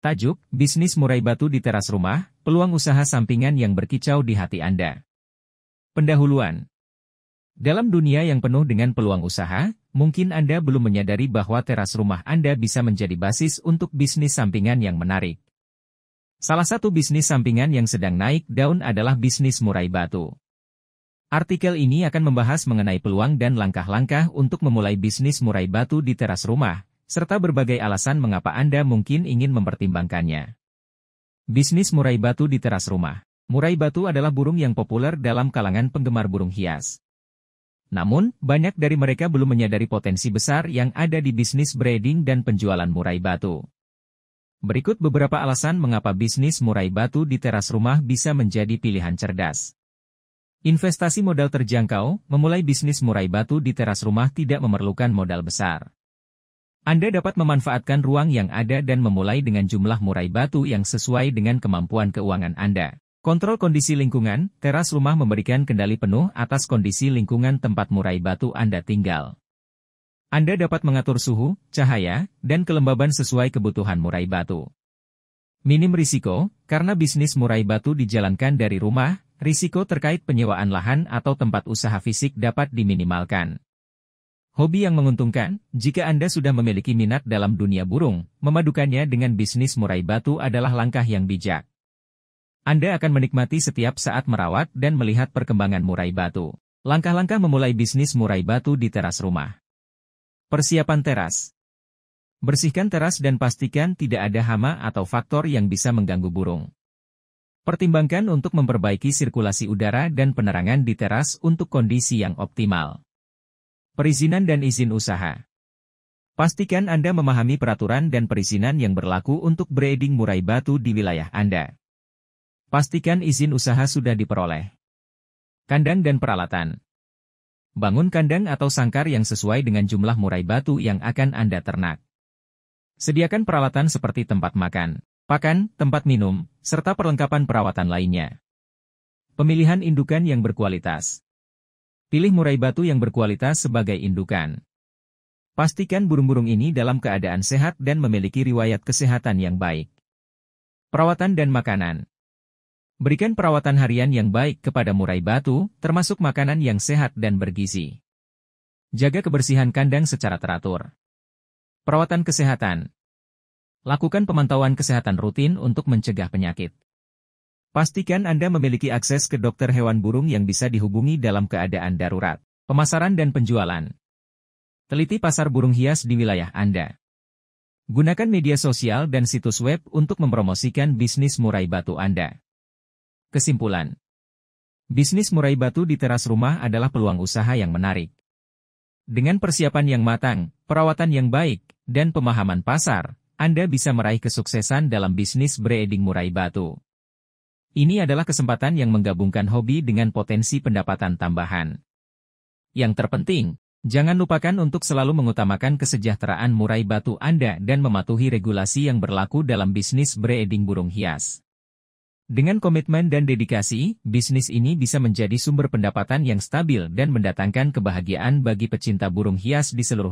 Tajuk, bisnis murai batu di teras rumah, peluang usaha sampingan yang berkicau di hati Anda. Pendahuluan Dalam dunia yang penuh dengan peluang usaha, mungkin Anda belum menyadari bahwa teras rumah Anda bisa menjadi basis untuk bisnis sampingan yang menarik. Salah satu bisnis sampingan yang sedang naik daun adalah bisnis murai batu. Artikel ini akan membahas mengenai peluang dan langkah-langkah untuk memulai bisnis murai batu di teras rumah, serta berbagai alasan mengapa Anda mungkin ingin mempertimbangkannya. Bisnis murai batu di teras rumah. Murai batu adalah burung yang populer dalam kalangan penggemar burung hias. Namun, banyak dari mereka belum menyadari potensi besar yang ada di bisnis breeding dan penjualan murai batu. Berikut beberapa alasan mengapa bisnis murai batu di teras rumah bisa menjadi pilihan cerdas. Investasi modal terjangkau, memulai bisnis murai batu di teras rumah tidak memerlukan modal besar. Anda dapat memanfaatkan ruang yang ada dan memulai dengan jumlah murai batu yang sesuai dengan kemampuan keuangan Anda. Kontrol kondisi lingkungan, teras rumah memberikan kendali penuh atas kondisi lingkungan tempat murai batu Anda tinggal. Anda dapat mengatur suhu, cahaya, dan kelembaban sesuai kebutuhan murai batu. Minim risiko, karena bisnis murai batu dijalankan dari rumah, risiko terkait penyewaan lahan atau tempat usaha fisik dapat diminimalkan. Hobi yang menguntungkan, jika Anda sudah memiliki minat dalam dunia burung, memadukannya dengan bisnis murai batu adalah langkah yang bijak. Anda akan menikmati setiap saat merawat dan melihat perkembangan murai batu. Langkah-langkah memulai bisnis murai batu di teras rumah. Persiapan teras Bersihkan teras dan pastikan tidak ada hama atau faktor yang bisa mengganggu burung. Pertimbangkan untuk memperbaiki sirkulasi udara dan penerangan di teras untuk kondisi yang optimal. Perizinan dan izin usaha. Pastikan Anda memahami peraturan dan perizinan yang berlaku untuk breeding murai batu di wilayah Anda. Pastikan izin usaha sudah diperoleh. Kandang dan peralatan. Bangun kandang atau sangkar yang sesuai dengan jumlah murai batu yang akan Anda ternak. Sediakan peralatan seperti tempat makan, pakan, tempat minum, serta perlengkapan perawatan lainnya. Pemilihan indukan yang berkualitas. Pilih murai batu yang berkualitas sebagai indukan. Pastikan burung-burung ini dalam keadaan sehat dan memiliki riwayat kesehatan yang baik. Perawatan dan makanan Berikan perawatan harian yang baik kepada murai batu, termasuk makanan yang sehat dan bergizi. Jaga kebersihan kandang secara teratur. Perawatan kesehatan Lakukan pemantauan kesehatan rutin untuk mencegah penyakit. Pastikan Anda memiliki akses ke dokter hewan burung yang bisa dihubungi dalam keadaan darurat. Pemasaran dan penjualan. Teliti pasar burung hias di wilayah Anda. Gunakan media sosial dan situs web untuk mempromosikan bisnis murai batu Anda. Kesimpulan. Bisnis murai batu di teras rumah adalah peluang usaha yang menarik. Dengan persiapan yang matang, perawatan yang baik, dan pemahaman pasar, Anda bisa meraih kesuksesan dalam bisnis breeding murai batu. Ini adalah kesempatan yang menggabungkan hobi dengan potensi pendapatan tambahan. Yang terpenting, jangan lupakan untuk selalu mengutamakan kesejahteraan murai batu Anda dan mematuhi regulasi yang berlaku dalam bisnis breeding burung hias. Dengan komitmen dan dedikasi, bisnis ini bisa menjadi sumber pendapatan yang stabil dan mendatangkan kebahagiaan bagi pecinta burung hias di seluruh